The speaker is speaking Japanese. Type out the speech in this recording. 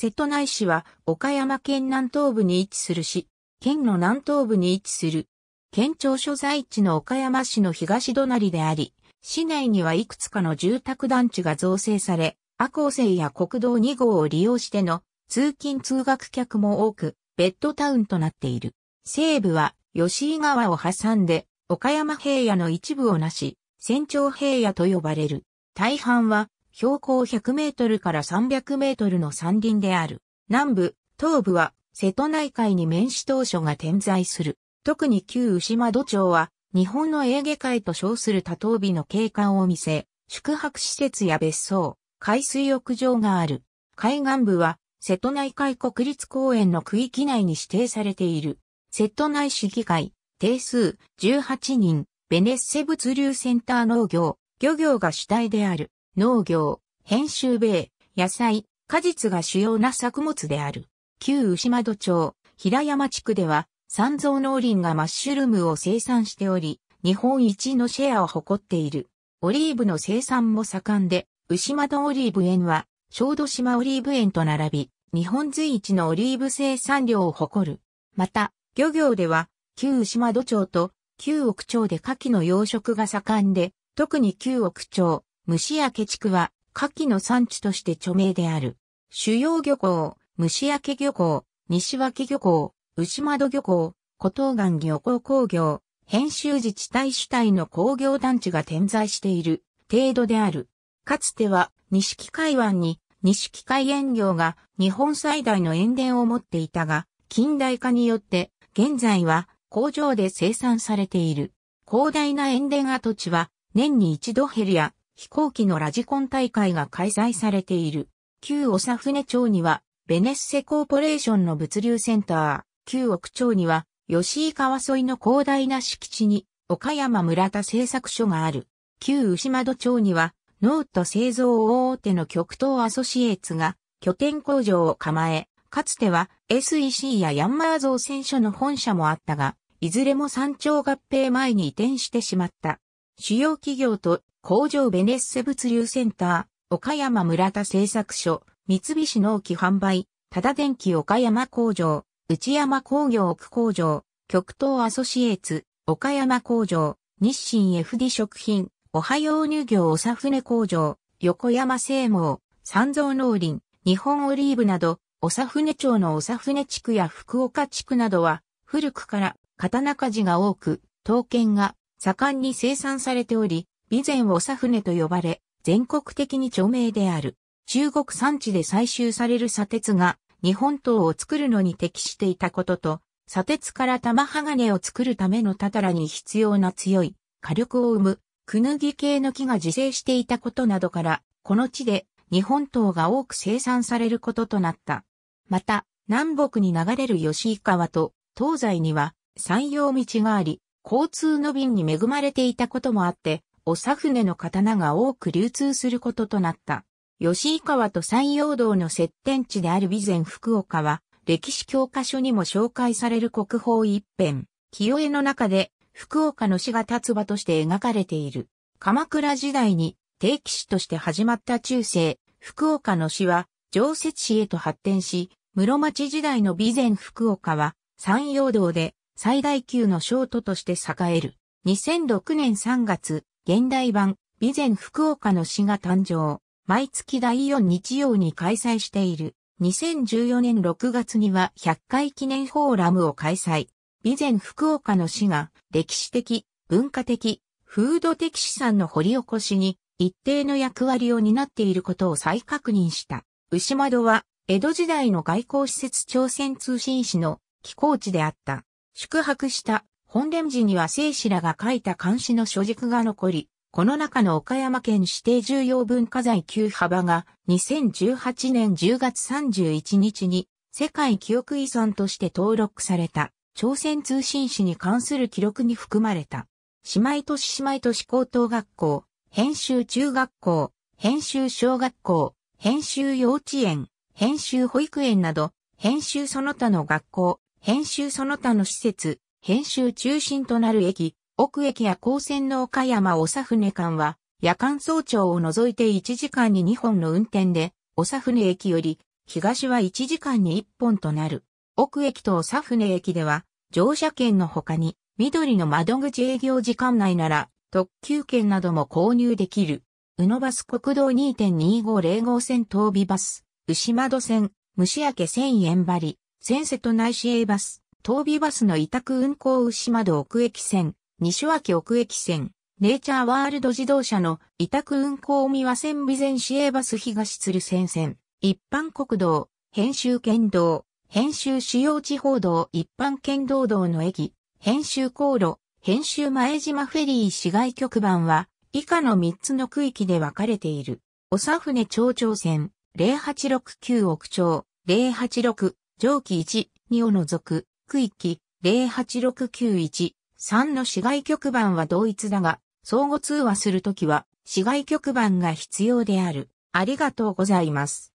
瀬戸内市は岡山県南東部に位置する市、県の南東部に位置する。県庁所在地の岡山市の東隣であり、市内にはいくつかの住宅団地が造成され、阿高生や国道2号を利用しての通勤通学客も多く、ベッドタウンとなっている。西部は吉井川を挟んで、岡山平野の一部をなし、船長平野と呼ばれる。大半は標高100メートルから300メートルの山林である。南部、東部は瀬戸内海に面し当初が点在する。特に旧牛窓町は日本のエーゲ海と称する多頭美の景観を見せ、宿泊施設や別荘、海水浴場がある。海岸部は瀬戸内海国立公園の区域内に指定されている。瀬戸内市議会、定数18人、ベネッセ物流センター農業、漁業が主体である。農業、編集米、野菜、果実が主要な作物である。旧牛窓町、平山地区では、三蔵農林がマッシュルームを生産しており、日本一のシェアを誇っている。オリーブの生産も盛んで、牛窓オリーブ園は、小豆島オリーブ園と並び、日本随一のオリーブ生産量を誇る。また、漁業では、旧牛窓町と旧奥町で牡蠣の養殖が盛んで、特に旧奥町、虫明地区は、夏季の産地として著名である。主要漁港、虫明漁港、西脇漁港、牛窓漁港、古東岸漁港工業、編集自治体主体の工業団地が点在している程度である。かつては、錦海湾に、錦海塩業が日本最大の塩田を持っていたが、近代化によって、現在は工場で生産されている。広大な塩田跡地は、年に一度減るや飛行機のラジコン大会が開催されている。旧長船町には、ベネッセコーポレーションの物流センター、旧奥町には、吉井川沿いの広大な敷地に、岡山村田製作所がある。旧牛窓町には、ノート製造大手の極東アソシエーツが拠点工場を構え、かつては SEC やヤンマー造船所の本社もあったが、いずれも山頂合併前に移転してしまった。主要企業と工場ベネッセ物流センター、岡山村田製作所、三菱農機販売、ただ電機岡山工場、内山工業区工場、極東アソシエーツ、岡山工場、日清 FD 食品、おはよう乳業おさふね工場、横山製網、三蔵農林、日本オリーブなど、おさふね町のおさふね地区や福岡地区などは、古くから刀鍛冶が多く、刀剣が盛んに生産されており、備前長船と呼ばれ、全国的に著名である。中国産地で採集される砂鉄が日本刀を作るのに適していたことと、砂鉄から玉鋼を作るためのたたらに必要な強い火力を生む、くぬぎ系の木が自生していたことなどから、この地で日本刀が多く生産されることとなった。また、南北に流れる吉井川と東西には山陽道があり、交通の便に恵まれていたこともあって、おさ船の刀が多く流通することとなった。吉井川と山陽道の接点地である備前福岡は、歴史教科書にも紹介される国宝一編、清江の中で福岡の死が立場として描かれている。鎌倉時代に定期史として始まった中世、福岡の死は常設史へと発展し、室町時代の備前福岡は山陽道で最大級のショートとして栄える。2006年3月、現代版、備前福岡の市が誕生。毎月第4日曜に開催している。2014年6月には100回記念フォーラムを開催。備前福岡の市が歴史的、文化的、風土的資産の掘り起こしに一定の役割を担っていることを再確認した。牛窓は江戸時代の外交施設朝鮮通信市の寄港地であった。宿泊した本殿寺には聖子らが書いた漢詩の書軸が残り、この中の岡山県指定重要文化財旧幅が2018年10月31日に世界記憶遺産として登録された朝鮮通信史に関する記録に含まれた。姉妹都市姉妹都市高等学校、編集中学校、編集小学校、編集幼稚園、編集保育園など、編集その他の学校、編集その他の施設、編集中心となる駅、奥駅や高専の岡山おふ船間は、夜間早朝を除いて1時間に2本の運転で、おふ船駅より、東は1時間に1本となる。奥駅とおふ船駅では、乗車券の他に、緑の窓口営業時間内なら、特急券なども購入できる。宇野バス国道2 2 5 0号線東美バス、牛窓線、虫明1000円張り、千瀬都内市営バス、東美バスの委託運行牛窓奥駅線、西脇奥駅線、ネイチャーワールド自動車の委託運行三輪線備前市営バス東鶴線線、一般国道、編集県道、編集主要地方道一般県道道の駅、編集航路、編集前島フェリー市外局番は、以下の3つの区域で分かれている。長船町長線、0869億町、086、上記1、2を除く、区域08691、3の市外局番は同一だが、相互通話するときは、市外局番が必要である。ありがとうございます。